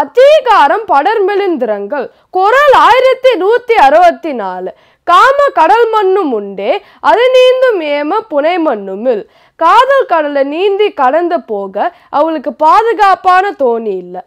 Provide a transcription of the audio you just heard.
அதிகாரம் படர்மெழுந்திரங்கள் குரல் ஆயிரத்தி நூத்தி அறுபத்தி நாலு காம கடல் மண்ணும் உண்டே அது நீந்தும் ஏம புனை மண்ணுமில் காதல் கடலை நீந்தி கடந்து போக அவளுக்கு பாதுகாப்பான தோணி இல்லை